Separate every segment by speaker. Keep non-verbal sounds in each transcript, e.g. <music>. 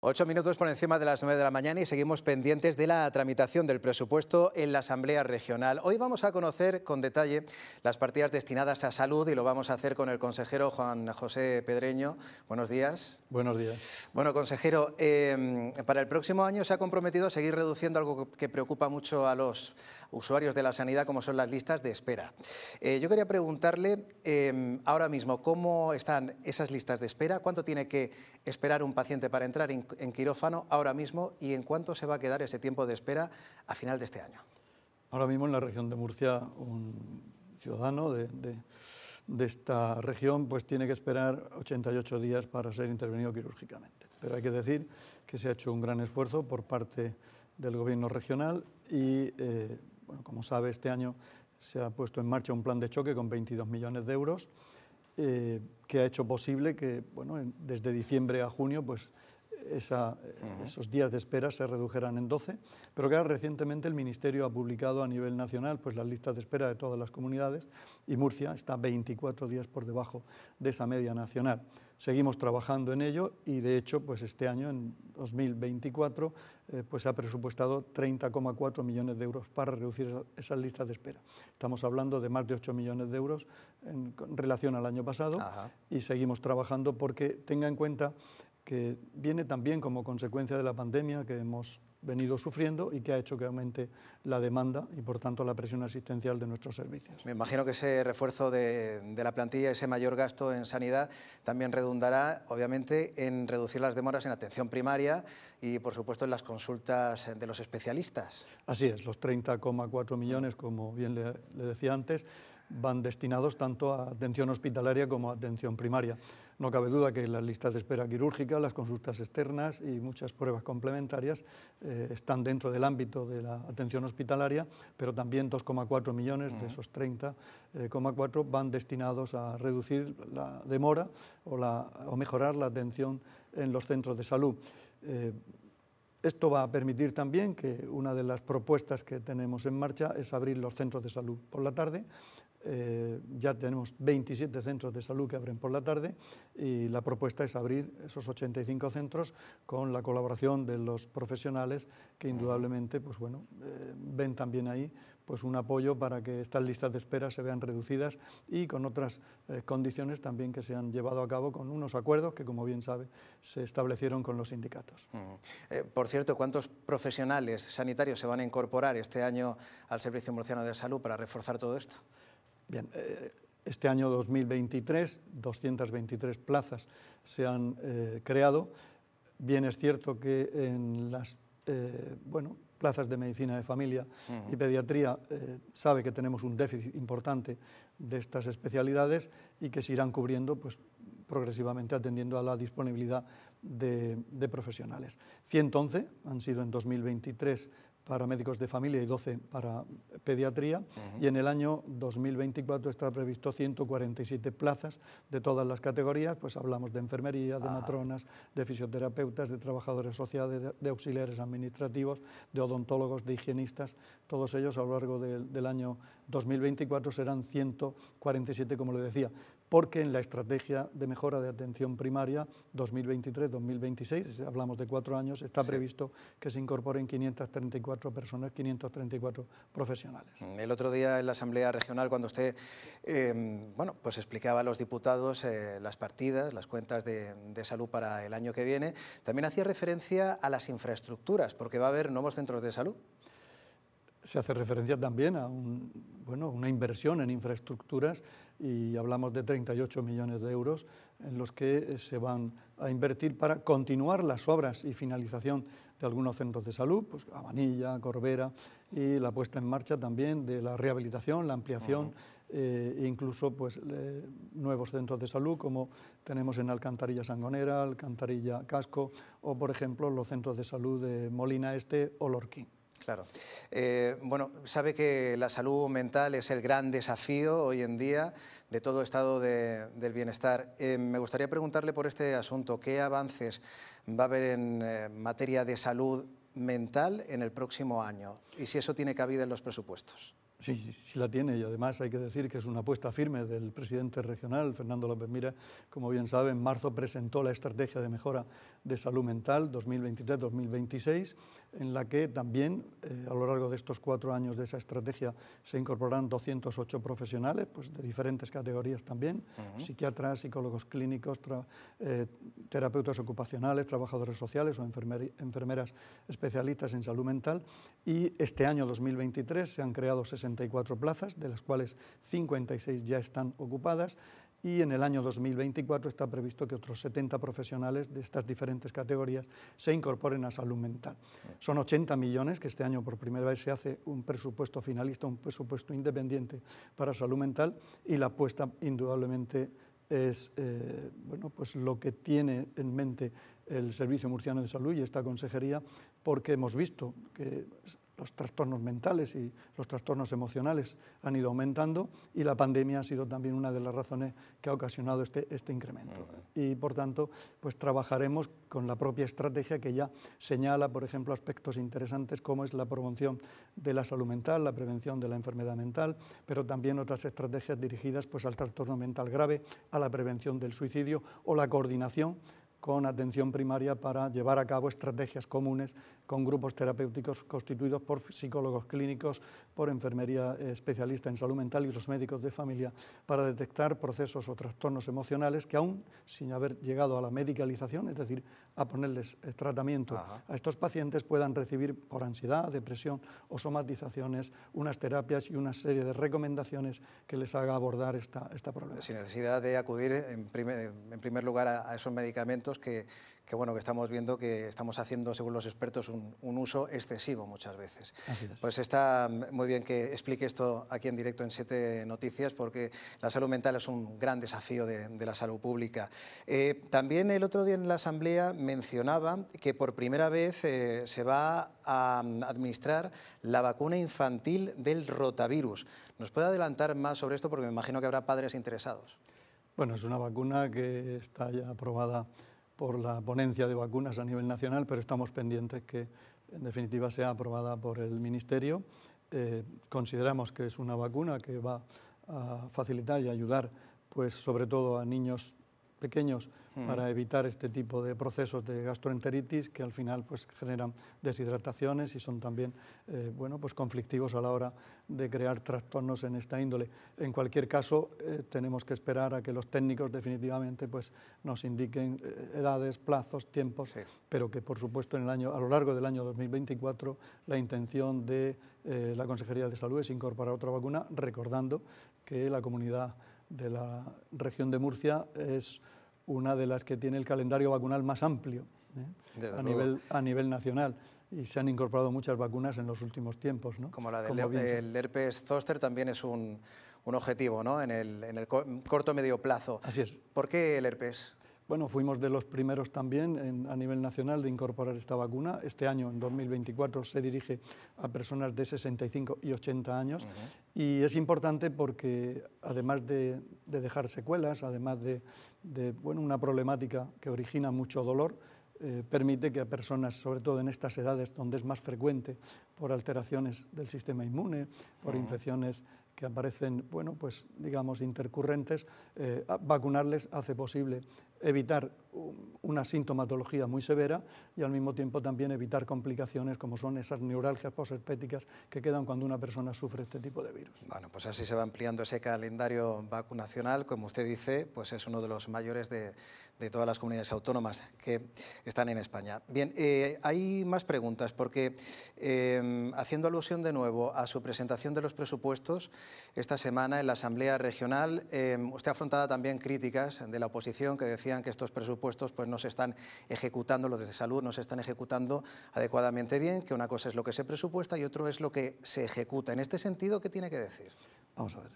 Speaker 1: Ocho minutos por encima de las nueve de la mañana y seguimos pendientes de la tramitación del presupuesto en la Asamblea Regional. Hoy vamos a conocer con detalle las partidas destinadas a salud y lo vamos a hacer con el consejero Juan José Pedreño. Buenos días.
Speaker 2: Buenos días.
Speaker 1: Bueno, consejero, em, para el próximo año se ha comprometido a seguir reduciendo algo que preocupa mucho a los usuarios de la sanidad, como son las listas de espera. Eh, yo quería preguntarle em, ahora mismo cómo están esas listas de espera, cuánto tiene que esperar un paciente para entrar en en quirófano ahora mismo y en cuánto se va a quedar ese tiempo de espera a final de este año?
Speaker 2: Ahora mismo en la región de Murcia un ciudadano de, esta región pues tiene que esperar 88 días para ser intervenido quirúrgicamente. Pero hay que decir que se ha hecho un gran esfuerzo por parte del gobierno regional y, eh, como sabe, este año se ha puesto en marcha un plan de choque con 22 millones de euros eh, que ha hecho posible que, bueno, desde diciembre a junio, pues eh, esos días de espera se redujeran en 12, pero que recientemente el Ministerio ha publicado a nivel nacional pues, las listas de espera de todas las comunidades y Murcia está 24 días por debajo de esa media nacional. Seguimos trabajando en ello y de hecho pues este año, en 2024, eh, pues se ha presupuestado 30,4 millones de euros para reducir esas listas de espera. Estamos hablando de más de 8 millones de euros en, relación al año pasado y seguimos trabajando porque tenga en cuenta que viene también como consecuencia de la pandemia que hemos venido sufriendo y que ha hecho que aumente la demanda y, por tanto, la presión asistencial de nuestros servicios.
Speaker 1: Me imagino que ese refuerzo de, la plantilla, ese mayor gasto en sanidad, también redundará, obviamente, en reducir las demoras en atención primaria y, por supuesto, en las consultas de los especialistas.
Speaker 2: Así es, los 30,4 millones, como bien le decía antes, van destinados tanto a atención hospitalaria como a atención primaria. No cabe duda que las listas de espera quirúrgica, las consultas externas y muchas pruebas complementarias eh, están dentro del ámbito de la atención hospitalaria, pero también 2,4 millones de esos 30,4 eh, van destinados a reducir la demora o, mejorar la atención en los centros de salud. Eh, esto va a permitir también que una de las propuestas que tenemos en marcha es abrir los centros de salud por la tarde eh, ya tenemos 27 centros de salud que abren por la tarde y la propuesta es abrir esos 85 centros con la colaboración de los profesionales que indudablemente pues bueno, eh, ven también ahí pues un apoyo para que estas listas de espera se vean reducidas y con otras eh, condiciones también que se han llevado a cabo con unos acuerdos que, como bien sabe, se establecieron con los sindicatos.
Speaker 1: por cierto, ¿cuántos profesionales sanitarios se van a incorporar este año al Servicio Murciano de Salud para reforzar todo esto? Bien, eh, este año 2023,
Speaker 2: 223 plazas se han eh, creado. Bien es cierto que en las eh, bueno, plazas de medicina de familia y pediatría sabe que tenemos un déficit importante de estas especialidades y que se irán cubriendo pues, progresivamente atendiendo a la disponibilidad de, de profesionales. 111 han sido en 2023 para médicos de familia y 12 para pediatría. Y en el año 2024 está previsto 147 plazas de todas las categorías, pues hablamos de enfermería, de ah. matronas, de fisioterapeutas, de trabajadores sociales, de auxiliares administrativos, de odontólogos, de higienistas. Todos ellos a lo largo del año 2024 serán 147, como le decía porque en la estrategia de mejora de atención primaria 2023-2026, hablamos de cuatro años, está previsto que se incorporen 534 personas, 534
Speaker 1: profesionales. El otro día en la Asamblea Regional, cuando usted em, bueno, pues explicaba a los diputados eh, las partidas, las cuentas de salud para el año que viene, también hacía referencia a las infraestructuras, porque va a haber nuevos centros de salud
Speaker 2: se hace referencia también a un, bueno, una inversión en infraestructuras y hablamos de 38 millones de euros en los que eh, se van a invertir para continuar las obras y finalización de algunos centros de salud, pues Amanilla, Corbera, y la puesta en marcha también de la rehabilitación, la ampliación, e incluso pues, eh, nuevos centros de salud como tenemos en Alcantarilla Sangonera, Alcantarilla Casco o, por ejemplo, los centros de salud de Molina Este o Lorquín
Speaker 1: claro. Eh, bueno, sabe que la salud mental es el gran desafío hoy en día de todo estado del bienestar. Eh, me gustaría preguntarle por este asunto, ¿qué avances va a haber en eh, materia de salud mental en el próximo año? Y si eso tiene cabida en los presupuestos.
Speaker 2: Sí, sí, sí, la tiene y además hay que decir que es una apuesta firme del presidente regional, Fernando López Mira. Como bien sabe, en marzo presentó la Estrategia de Mejora de Salud Mental 2023-2026 en la que también eh, a lo largo de estos cuatro años de esa estrategia se incorporan 208 profesionales, pues de diferentes categorías también, psiquiatras, psicólogos clínicos, eh, terapeutas ocupacionales, trabajadores sociales o enfermeras especialistas en salud mental. Y este año 2023 se han creado 64 plazas, de las cuales 56 ya están ocupadas y en el año 2024 está previsto que otros 70 profesionales de estas diferentes categorías se incorporen a salud mental. Son 80 millones que este año por primera vez se hace un presupuesto finalista, un presupuesto independiente para salud mental y la apuesta indudablemente es eh, bueno, pues lo que tiene en mente el Servicio Murciano de Salud y esta consejería, porque hemos visto que los trastornos mentales y los trastornos emocionales han ido aumentando y la pandemia ha sido también una de las razones que ha ocasionado este, este incremento. Y por tanto, pues trabajaremos con la propia estrategia que ya señala, por ejemplo, aspectos interesantes como es la promoción de la salud mental, la prevención de la enfermedad mental, pero también otras estrategias dirigidas pues, al trastorno mental grave, a la prevención del suicidio o la coordinación con atención primaria para llevar a cabo estrategias comunes con grupos terapéuticos constituidos por psicólogos clínicos, por enfermería eh, especialista en salud mental y los médicos de familia para detectar procesos o trastornos emocionales que aún sin haber llegado a la medicalización, es decir, a ponerles eh, tratamiento a estos pacientes, puedan recibir por ansiedad, depresión o somatizaciones unas terapias y una serie de recomendaciones que les haga abordar esta, esta problemática.
Speaker 1: Sin necesidad de acudir en primer, lugar a esos medicamentos que, bueno, que estamos viendo que estamos haciendo, según los expertos, un, uso excesivo muchas veces. Pues está muy bien que explique esto aquí en directo en Siete Noticias, porque la salud mental es un gran desafío de, la salud pública. Eh, también el otro día en la Asamblea mencionaba que por primera vez eh, se va a administrar la vacuna infantil del rotavirus. ¿Nos puede adelantar más sobre esto? Porque me imagino que habrá padres interesados. Bueno,
Speaker 2: es una vacuna que está ya aprobada por la ponencia de vacunas a nivel nacional, pero estamos pendientes que en definitiva sea aprobada por el Ministerio. Eh, consideramos que es una vacuna que va a facilitar y ayudar pues sobre todo a niños pequeños mm. para evitar este tipo de procesos de gastroenteritis que al final pues, generan deshidrataciones y son también eh, bueno, pues, conflictivos a la hora de crear trastornos en esta índole. En cualquier caso, eh, tenemos que esperar a que los técnicos definitivamente pues, nos indiquen eh, edades, plazos, tiempos, pero que por supuesto en el año, a lo largo del año 2024 la intención de la Consejería de Salud es incorporar otra vacuna, recordando que la comunidad de la región de Murcia es una de las que tiene el calendario vacunal más amplio ¿eh? a, nivel, a nivel nacional y se han incorporado muchas vacunas en los últimos tiempos. ¿no? Como la del el
Speaker 1: herpes Zoster también es un, objetivo ¿no? en el, en el corto medio plazo. Así es. ¿Por qué el herpes?
Speaker 2: Bueno, fuimos de los primeros también a nivel nacional de incorporar esta vacuna. Este año, en 2024, se dirige a personas de 65 y 80 años y es importante porque, además de, dejar secuelas, además de, una problemática que origina mucho dolor, eh, permite que a personas, sobre todo en estas edades donde es más frecuente por alteraciones del sistema inmune, por infecciones que aparecen, bueno, pues digamos intercurrentes, eh, vacunarles hace posible evitar una sintomatología muy severa y al mismo tiempo también evitar complicaciones como son esas neuralgias posherpéticas que quedan cuando una persona sufre
Speaker 1: este tipo de virus. Bueno, pues así se va ampliando ese calendario vacunacional, como usted dice, pues es uno de los mayores de, todas las comunidades autónomas que están en España. Bien, eh, hay más preguntas porque em, haciendo alusión de nuevo a su presentación de los presupuestos esta semana en la Asamblea Regional, em, usted usted afrontado también críticas de la oposición que decía que estos presupuestos pues, no se están ejecutando, los de salud no se están ejecutando adecuadamente bien, que una cosa es lo que se presupuesta y otro es lo que se ejecuta. En este sentido, ¿qué tiene que decir?
Speaker 2: Vamos a ver,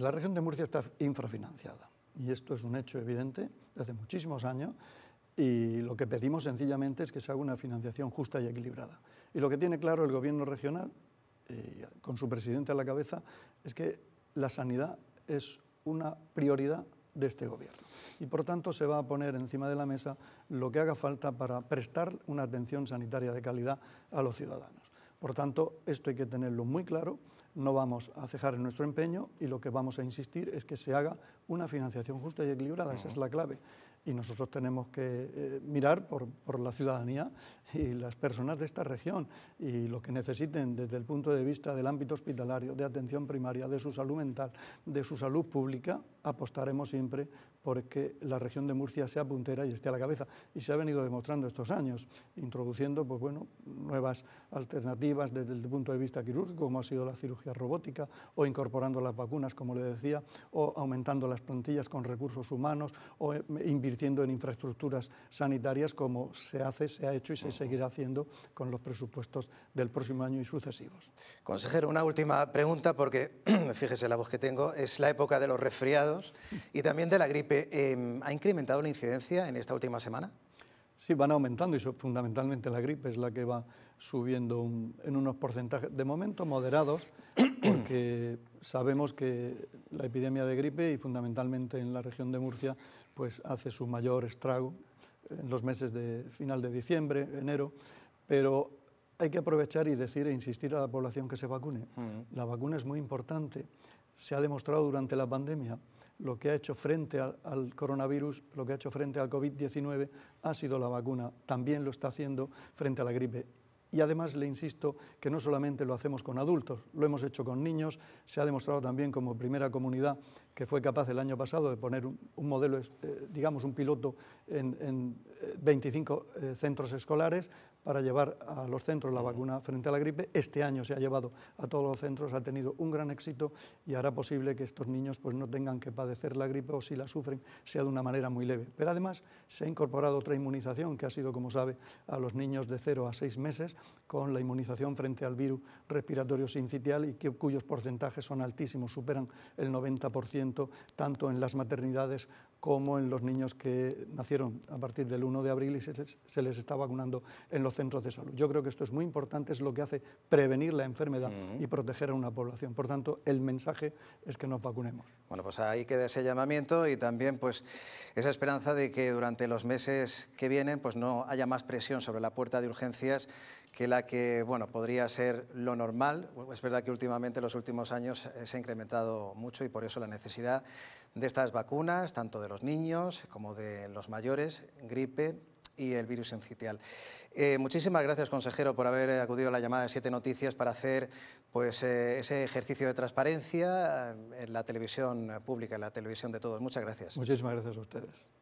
Speaker 2: la región de Murcia está infrafinanciada y esto es un hecho evidente desde muchísimos años y lo que pedimos sencillamente es que se haga una financiación justa y equilibrada. Y lo que tiene claro el gobierno regional, con su presidente a la cabeza, es que la sanidad es una prioridad de este gobierno. Y por tanto se va a poner encima de la mesa lo que haga falta para prestar una atención sanitaria de calidad a los ciudadanos. Por tanto, esto hay que tenerlo muy claro, no vamos a cejar en nuestro empeño y lo que vamos a insistir es que se haga una financiación justa y equilibrada, esa es la clave y nosotros tenemos que eh, mirar por, por, la ciudadanía y las personas de esta región y lo que necesiten desde el punto de vista del ámbito hospitalario, de atención primaria, de su salud mental, de su salud pública, apostaremos siempre porque la región de Murcia sea puntera y esté a la cabeza. Y se ha venido demostrando estos años, introduciendo pues, bueno, nuevas alternativas desde el punto de vista quirúrgico, como ha sido la cirugía robótica, o incorporando las vacunas, como le decía, o aumentando las plantillas con recursos humanos, o eh, invirtiendo en infraestructuras sanitarias, como se hace, se ha hecho y se seguirá haciendo con los presupuestos del próximo año y sucesivos.
Speaker 1: Consejero, una última pregunta, porque <clears throat> fíjese la voz que tengo, es la época de los resfriados y también de la gripe Em, ¿ha incrementado la incidencia en esta última semana? Sí, van aumentando y fundamentalmente
Speaker 2: la gripe es la que va subiendo en unos porcentajes de momento moderados, <coughs> porque sabemos que la epidemia de gripe y fundamentalmente en la región de Murcia pues hace su mayor estrago en los meses de final de diciembre, enero, pero hay que aprovechar y decir e insistir a la población que se vacune. Mm. La vacuna es muy importante, se ha demostrado durante la pandemia lo que ha hecho frente al, coronavirus, lo que ha hecho frente al COVID-19 ha sido la vacuna, también lo está haciendo frente a la gripe. Y además le insisto que no solamente lo hacemos con adultos, lo hemos hecho con niños, se ha demostrado también como primera comunidad que fue capaz el año pasado de poner un, modelo, eh, digamos un piloto en, 25 eh, eh, centros escolares, para llevar a los centros la vacuna frente a la gripe. Este año se ha llevado a todos los centros, ha tenido un gran éxito y hará posible que estos niños pues, no tengan que padecer la gripe o si la sufren sea de una manera muy leve. Pero además se ha incorporado otra inmunización que ha sido, como sabe, a los niños de 0 a 6 meses con la inmunización frente al virus respiratorio sincitial y cuyos porcentajes son altísimos, superan el 90% tanto en las maternidades como en los niños que nacieron a partir del 1 de abril y se les, está vacunando en los centros de salud. Yo creo que esto es muy importante, es lo que hace prevenir la enfermedad y proteger a una población. Por tanto, el mensaje es que nos vacunemos.
Speaker 1: Bueno, pues ahí queda ese llamamiento y también pues esa esperanza de que durante los meses que vienen pues no haya más presión sobre la puerta de urgencias que la que bueno, podría ser lo normal. Es verdad que últimamente, en los últimos años, eh, se ha incrementado mucho y por eso la necesidad de estas vacunas, tanto de los niños como de los mayores, gripe y el virus incitial. Eh, muchísimas gracias, consejero, por haber acudido a la llamada de Siete Noticias para hacer pues, eh, ese ejercicio de transparencia en la televisión pública, en la televisión de todos. Muchas gracias.
Speaker 2: Muchísimas gracias a ustedes.